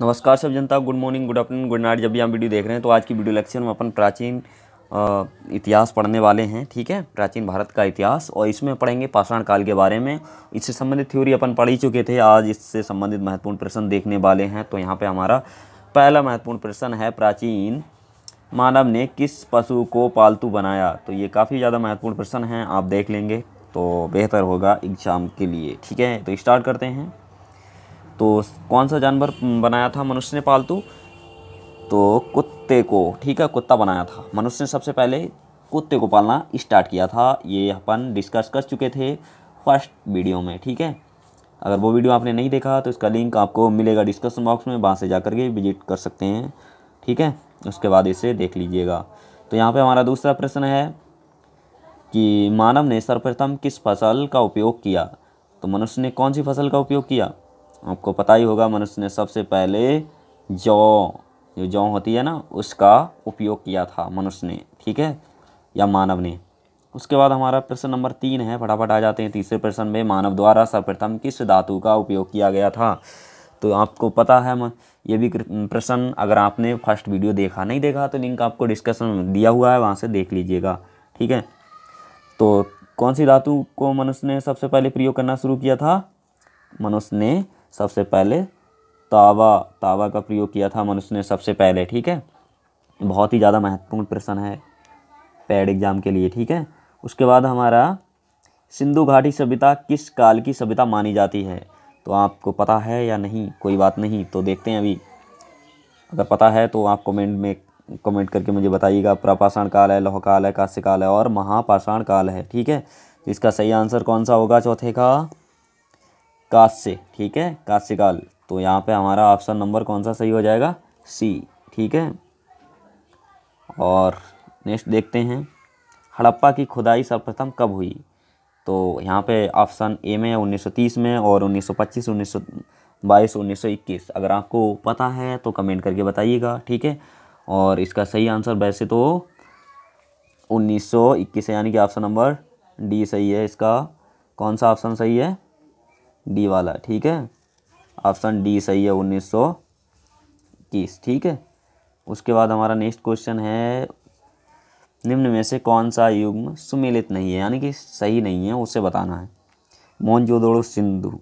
नमस्कार सब जनता good morning good afternoon good night जब भी आप वीडियो देख रहे हैं तो आज की वीडियो लेक्चर में अपन प्राचीन इतिहास पढ़ने वाले हैं ठीक है प्राचीन भारत का इतिहास और इसमें पढ़ेंगे पाषाण काल के बारे में इससे संबंधित थ्योरी अपन पढ़ ही चुके थे आज इससे संबंधित महत्वपूर्ण प्रश्न देखने वाले हैं तो यहाँ पर हमारा पहला महत्वपूर्ण प्रश्न है प्राचीन मानव ने किस पशु को पालतू बनाया तो ये काफ़ी ज़्यादा महत्वपूर्ण प्रश्न है आप देख लेंगे तो बेहतर होगा एग्जाम के लिए ठीक है तो स्टार्ट करते हैं तो कौन सा जानवर बनाया था मनुष्य ने पालतू तो कुत्ते को ठीक है कुत्ता बनाया था मनुष्य ने सबसे पहले कुत्ते को पालना स्टार्ट किया था ये अपन डिस्कस कर चुके थे फर्स्ट वीडियो में ठीक है अगर वो वीडियो आपने नहीं देखा तो इसका लिंक आपको मिलेगा डिस्कशन बॉक्स में वहाँ से जा के विजिट कर सकते हैं ठीक है उसके बाद इसे देख लीजिएगा तो यहाँ पे हमारा दूसरा प्रश्न है कि मानव ने सर्वप्रथम किस फसल का उपयोग किया तो मनुष्य ने कौन सी फसल का उपयोग किया आपको पता ही होगा मनुष्य ने सबसे पहले जौ जो जौ होती है ना उसका उपयोग किया था मनुष्य ने ठीक है या मानव ने उसके बाद हमारा प्रश्न नंबर तीन है फटाफट आ जाते हैं तीसरे प्रश्न में मानव द्वारा सर्वप्रथम किस धातु का उपयोग किया गया था तो आपको पता है ये भी प्रश्न अगर आपने फर्स्ट वीडियो देखा नहीं देखा तो लिंक आपको डिस्कशन दिया हुआ है वहाँ से देख लीजिएगा ठीक है तो कौन सी धातु को मनुष्य ने सबसे पहले प्रयोग करना शुरू किया था मनुष्य ने सबसे पहले तावा तावा का प्रयोग किया था मनुष्य ने सबसे पहले ठीक है बहुत ही ज़्यादा महत्वपूर्ण प्रश्न है पैड एग्ज़ाम के लिए ठीक है उसके बाद हमारा सिंधु घाटी सभ्यता किस काल की सभ्यता मानी जाती है तो आपको पता है या नहीं कोई बात नहीं तो देखते हैं अभी अगर पता है तो आप कमेंट में कमेंट करके मुझे बताइएगा प्रापाषाण काल है लोह काल है काश्य काल है और महापाषाण काल है ठीक है इसका सही आंसर कौन सा होगा चौथे का कांस्य ठीक है कास्यकाल तो यहाँ पे हमारा ऑप्शन नंबर कौन सा सही हो जाएगा सी ठीक है और नेक्स्ट देखते हैं हड़प्पा की खुदाई सर्वप्रथम कब हुई तो यहाँ पे ऑप्शन ए में 1930 में और 1925 1922 1921 अगर आपको पता है तो कमेंट करके बताइएगा ठीक है और इसका सही आंसर वैसे तो 1921 सौ यानी कि ऑप्शन नंबर डी सही है इसका कौन सा ऑप्शन सही है डी वाला ठीक है ऑप्शन डी सही है उन्नीस सौ इक्कीस ठीक है उसके बाद हमारा नेक्स्ट क्वेश्चन है निम्न में से कौन सा युग्म सुमेलित नहीं है यानी कि सही नहीं है उसे बताना है जोदोड़ो सिंधु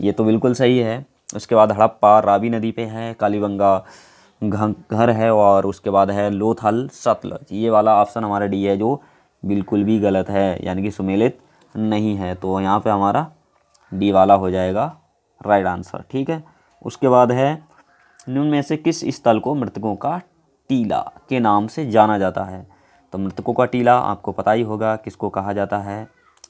ये तो बिल्कुल सही है उसके बाद हड़प्पा रावी नदी पे है कालीबंगा घर है और उसके बाद है लोथल सतलज ये वाला ऑप्शन हमारा डी है जो बिल्कुल भी गलत है यानी कि सुमेलित नहीं है तो यहाँ पे हमारा डी वाला हो जाएगा राइट आंसर ठीक है उसके बाद है निम्न में से किस स्थल को मृतकों का टीला के नाम से जाना जाता है तो मृतकों का टीला आपको पता ही होगा किसको कहा जाता है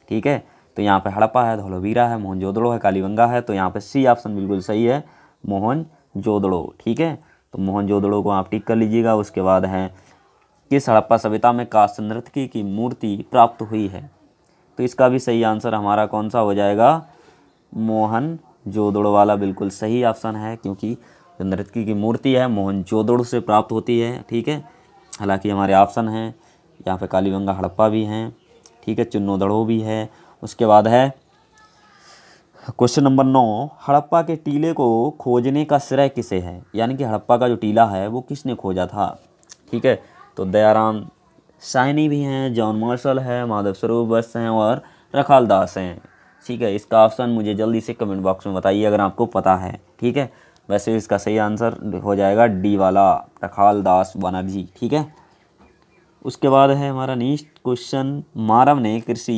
ठीक है तो यहाँ पे हड़प्पा है धोलोवीरा है मोहन जोदड़ो है कालीबंगा है तो यहाँ पे सी ऑप्शन बिल्कुल सही है मोहन जोदड़ो ठीक है तो मोहन जोदड़ो को आप टिक कर लीजिएगा उसके बाद है किस हड़प्पा सभ्यता में काश्य नृत्य की मूर्ति प्राप्त हुई है तो इसका भी सही आंसर हमारा कौन सा हो जाएगा मोहन जोदड़ो वाला बिल्कुल सही ऑप्शन है क्योंकि नृत्य की मूर्ति है मोहन जोदड़ से प्राप्त होती है ठीक है हालांकि हमारे ऑप्शन हैं यहाँ पे कालीबंगा हड़प्पा भी हैं ठीक है चुन्नोदड़ो भी है उसके बाद है क्वेश्चन नंबर नौ हड़प्पा के टीले को खोजने का श्रेय किसे है यानी कि हड़प्पा का जो टीला है वो किसने खोजा था ठीक है तो दयाराम साइनी भी हैं जॉन मार्शल है माधव स्वरूप बस हैं और रखाल दास हैं ठीक है इसका ऑप्शन मुझे जल्दी से कमेंट बॉक्स में बताइए अगर आपको पता है ठीक है वैसे इसका सही आंसर हो जाएगा डी वाला टखाल दास बनर्जी ठीक है उसके बाद है हमारा नेक्स्ट क्वेश्चन मानव ने कृषि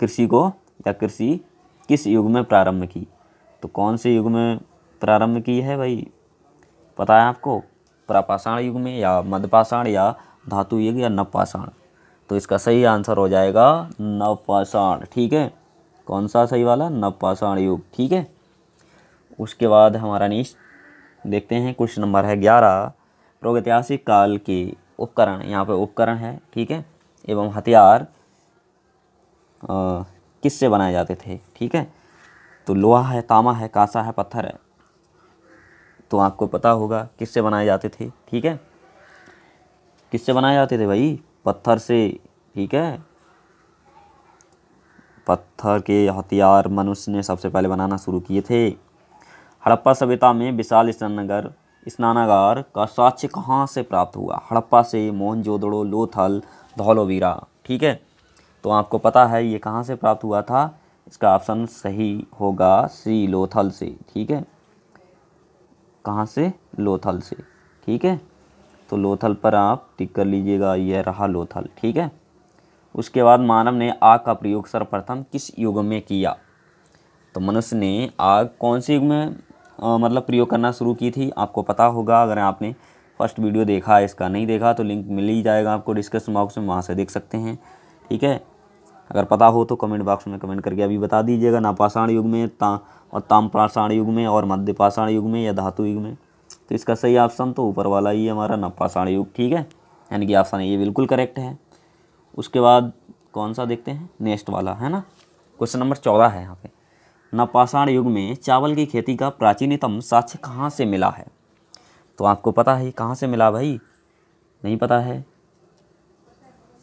कृषि को या कृषि किस युग में प्रारंभ की तो कौन से युग में प्रारंभ की है भाई पता है आपको प्रापाषाण युग में या मध्यपाषाण या धातु युग या नवपाषाण तो इसका सही आंसर हो जाएगा नवपाषाण ठीक है कौन सा सही वाला नवपाषाण युग ठीक है उसके बाद हमारा नीच देखते हैं क्वेश्चन नंबर है ग्यारह प्रोगतिहासिक काल के उपकरण यहाँ पर उपकरण है ठीक है एवं हथियार किससे बनाए जाते थे ठीक है तो लोहा है तामा है कांसा है पत्थर है तो आपको पता होगा किससे बनाए जाते थे ठीक है किससे बनाए जाते थे भाई पत्थर से ठीक है पत्थर के हथियार मनुष्य ने सबसे पहले बनाना शुरू किए थे हड़प्पा सभ्यता में विशाल स्नानगर स्नानागार का साक्ष्य कहाँ से प्राप्त हुआ हड़प्पा से मोहनजोदड़ो लोथल धौलोवीरा ठीक है तो आपको पता है ये कहाँ से प्राप्त हुआ था इसका ऑप्शन सही होगा सी लोथल से ठीक है कहाँ से लोथल से ठीक है तो लोथल पर आप टिक कर लीजिएगा यह रहा लोथल ठीक है उसके बाद मानव ने आग का प्रयोग सर्वप्रथम किस युग में किया तो मनुष्य ने आग कौन से युग में आ, मतलब प्रयोग करना शुरू की थी आपको पता होगा अगर आपने फर्स्ट वीडियो देखा इसका नहीं देखा तो लिंक मिल ही जाएगा आपको डिस्कशन बॉक्स में वहाँ से देख सकते हैं ठीक है अगर पता हो तो कमेंट बॉक्स में कमेंट करके अभी बता दीजिएगा नापाषाण युग में ता और ताम्राषाण युग में और मध्य पाषाण युग में या धातु युग में तो इसका सही ऑप्शन तो ऊपर वाला ही है हमारा नपाषाण युग ठीक है यानी कि ऑप्शन ये बिल्कुल करेक्ट है उसके बाद कौन सा देखते हैं नेक्स्ट वाला है ना क्वेश्चन नंबर चौदह है यहाँ पे नपाषाण युग में चावल की खेती का प्राचीनतम साक्ष्य कहाँ से मिला है तो आपको पता है कहाँ से मिला भाई नहीं पता है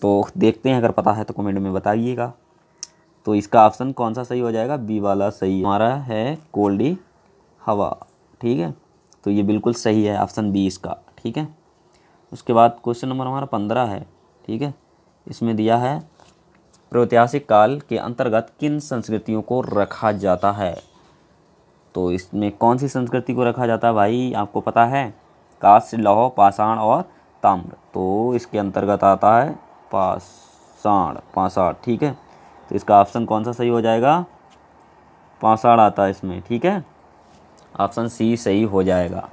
तो देखते हैं अगर पता है तो कमेंट में बताइएगा तो इसका ऑप्शन कौन सा सही हो जाएगा बी वाला सही हमारा है कोल्डी हवा ठीक है तो ये बिल्कुल सही है ऑप्शन बी इसका ठीक है उसके बाद क्वेश्चन नंबर हमारा पंद्रह है ठीक है इसमें दिया है प्रौतिहासिक काल के अंतर्गत किन संस्कृतियों को रखा जाता है तो इसमें कौन सी संस्कृति को रखा जाता है भाई आपको पता है काश्य लौह पाषाण और ताम्र तो इसके अंतर्गत आता है पाषाण पाषाण ठीक है तो इसका ऑप्शन कौन सा सही हो जाएगा पाषाण आता है इसमें ठीक है ऑप्शन सी सही हो जाएगा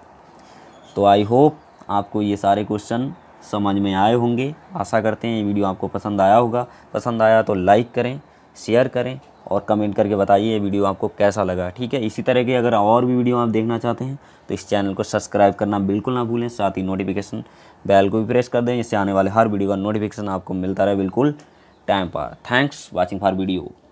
तो आई होप आपको ये सारे क्वेश्चन समझ में आए होंगे आशा करते हैं ये वीडियो आपको पसंद आया होगा पसंद आया तो लाइक करें शेयर करें और कमेंट करके बताइए ये वीडियो आपको कैसा लगा ठीक है इसी तरह के अगर और भी वीडियो आप देखना चाहते हैं तो इस चैनल को सब्सक्राइब करना बिल्कुल ना भूलें साथ ही नोटिफिकेशन बेल को भी प्रेस कर दें इससे आने वाले हर वीडियो का नोटिफिकेशन आपको मिलता रहे बिल्कुल टाइम पर थैंक्स वॉचिंग फॉर वीडियो